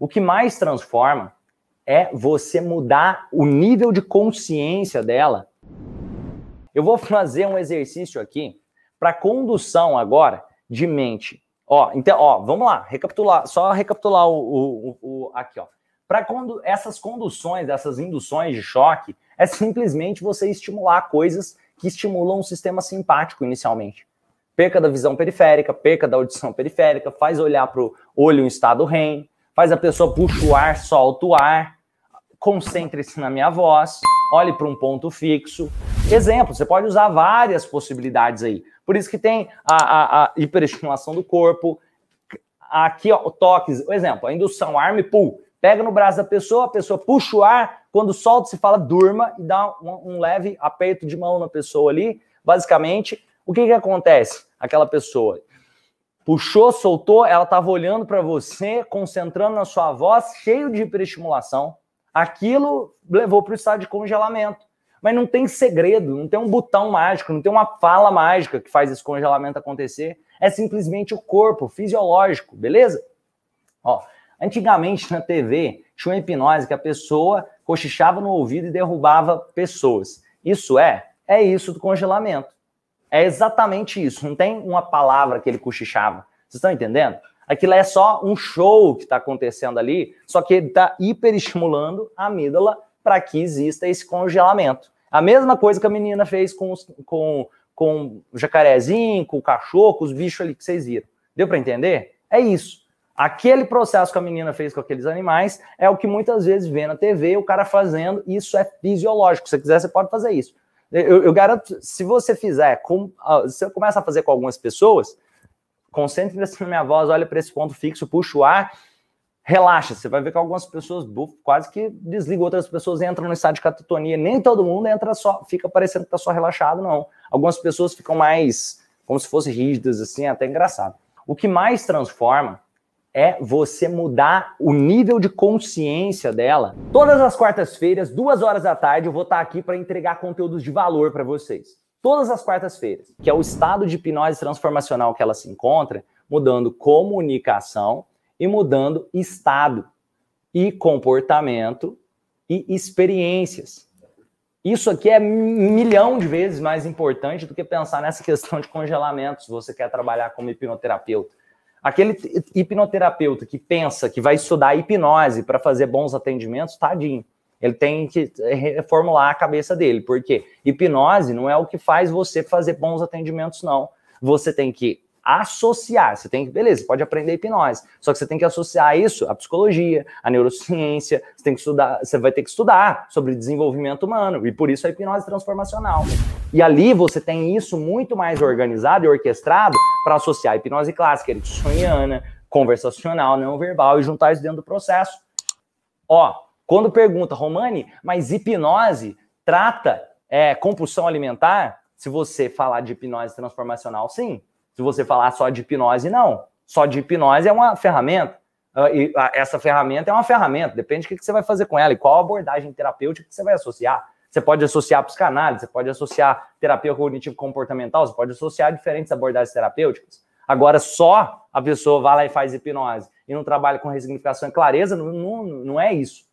O que mais transforma é você mudar o nível de consciência dela. Eu vou fazer um exercício aqui para condução agora de mente. Ó, então, ó, vamos lá, recapitular, só recapitular o, o, o aqui, ó. Para quando essas conduções, essas induções de choque, é simplesmente você estimular coisas que estimulam o sistema simpático inicialmente. Perca da visão periférica, perca da audição periférica, faz olhar para o olho em estado REM, faz a pessoa puxa o ar, solta o ar, concentre-se na minha voz, olhe para um ponto fixo. Exemplo, você pode usar várias possibilidades aí. Por isso que tem a, a, a hiperestimulação do corpo, aqui, ó, toques, exemplo, a indução, arm pull. Pega no braço da pessoa, a pessoa puxa o ar, quando solta, se fala durma e dá um, um leve aperto de mão na pessoa ali. Basicamente, o que, que acontece? Aquela pessoa Puxou, soltou, ela estava olhando para você, concentrando na sua voz, cheio de hiperestimulação. Aquilo levou para o estado de congelamento. Mas não tem segredo, não tem um botão mágico, não tem uma fala mágica que faz esse congelamento acontecer. É simplesmente o corpo fisiológico, beleza? Ó, antigamente na TV tinha uma hipnose que a pessoa cochichava no ouvido e derrubava pessoas. Isso é? É isso do congelamento. É exatamente isso. Não tem uma palavra que ele cochichava. Vocês estão entendendo? Aquilo é só um show que está acontecendo ali, só que ele está hiperestimulando a amígdala para que exista esse congelamento. A mesma coisa que a menina fez com, os, com, com o jacarezinho, com o cachorro, com os bichos ali que vocês viram. Deu para entender? É isso. Aquele processo que a menina fez com aqueles animais é o que muitas vezes vê na TV o cara fazendo. Isso é fisiológico. Se você quiser, você pode fazer isso. Eu, eu garanto, se você fizer, com, ah, se você começa a fazer com algumas pessoas, concentre-se na minha voz, olha para esse ponto fixo, puxa o ar, relaxa. Você vai ver que algumas pessoas quase que desligam, outras pessoas entram no estado de catatonia. Nem todo mundo entra só, fica parecendo que está só relaxado, não. Algumas pessoas ficam mais como se fossem rígidas, assim, é até engraçado. O que mais transforma é você mudar o nível de consciência dela. Todas as quartas-feiras, duas horas da tarde, eu vou estar aqui para entregar conteúdos de valor para vocês. Todas as quartas-feiras, que é o estado de hipnose transformacional que ela se encontra, mudando comunicação e mudando estado e comportamento e experiências. Isso aqui é um milhão de vezes mais importante do que pensar nessa questão de congelamentos. Você quer trabalhar como hipnoterapeuta Aquele hipnoterapeuta que pensa que vai estudar hipnose para fazer bons atendimentos, tadinho. Ele tem que reformular a cabeça dele, porque hipnose não é o que faz você fazer bons atendimentos, não. Você tem que associar. Você tem que, beleza, pode aprender hipnose, só que você tem que associar isso à psicologia, à neurociência, você tem que estudar, você vai ter que estudar sobre desenvolvimento humano, e por isso a hipnose transformacional. E ali você tem isso muito mais organizado e orquestrado para associar a hipnose clássica, ericksoniana, conversacional, não verbal e juntar isso dentro do processo. Ó, quando pergunta, Romani, mas hipnose trata é, compulsão alimentar? Se você falar de hipnose transformacional, sim se você falar só de hipnose, não. Só de hipnose é uma ferramenta. Ah, e ah, essa ferramenta é uma ferramenta, depende do que você vai fazer com ela e qual abordagem terapêutica que você vai associar. Você pode associar psicanálise, você pode associar terapia cognitivo-comportamental, você pode associar diferentes abordagens terapêuticas. Agora, só a pessoa vai lá e faz hipnose e não trabalha com ressignificação e clareza, não, não, não é isso.